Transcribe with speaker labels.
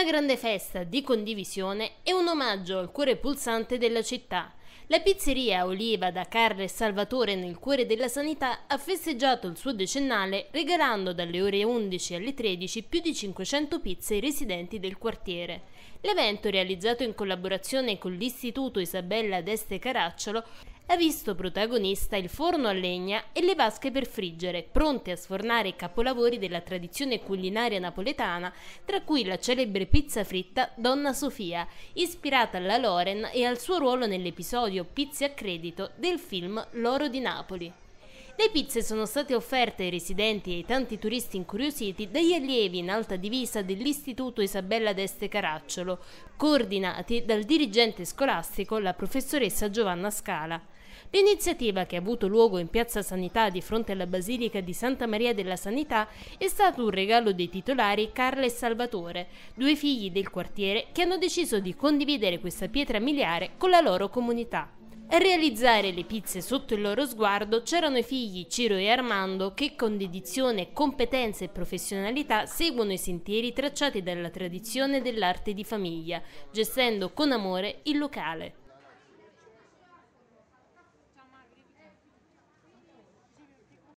Speaker 1: Una grande festa di condivisione e un omaggio al cuore pulsante della città. La pizzeria Oliva da e Salvatore nel cuore della sanità ha festeggiato il suo decennale regalando dalle ore 11 alle 13 più di 500 pizze ai residenti del quartiere. L'evento realizzato in collaborazione con l'Istituto Isabella d'Este Caracciolo ha visto protagonista il forno a legna e le vasche per friggere, pronte a sfornare capolavori della tradizione culinaria napoletana, tra cui la celebre pizza fritta Donna Sofia, ispirata alla Loren e al suo ruolo nell'episodio Pizze a credito del film L'oro di Napoli. Le pizze sono state offerte ai residenti e ai tanti turisti incuriositi dagli allievi in alta divisa dell'Istituto Isabella d'Este Caracciolo, coordinati dal dirigente scolastico, la professoressa Giovanna Scala. L'iniziativa che ha avuto luogo in Piazza Sanità di fronte alla Basilica di Santa Maria della Sanità è stato un regalo dei titolari Carla e Salvatore, due figli del quartiere che hanno deciso di condividere questa pietra miliare con la loro comunità. A realizzare le pizze sotto il loro sguardo c'erano i figli Ciro e Armando che con dedizione, competenza e professionalità seguono i sentieri tracciati dalla tradizione dell'arte di famiglia, gestendo con amore il locale.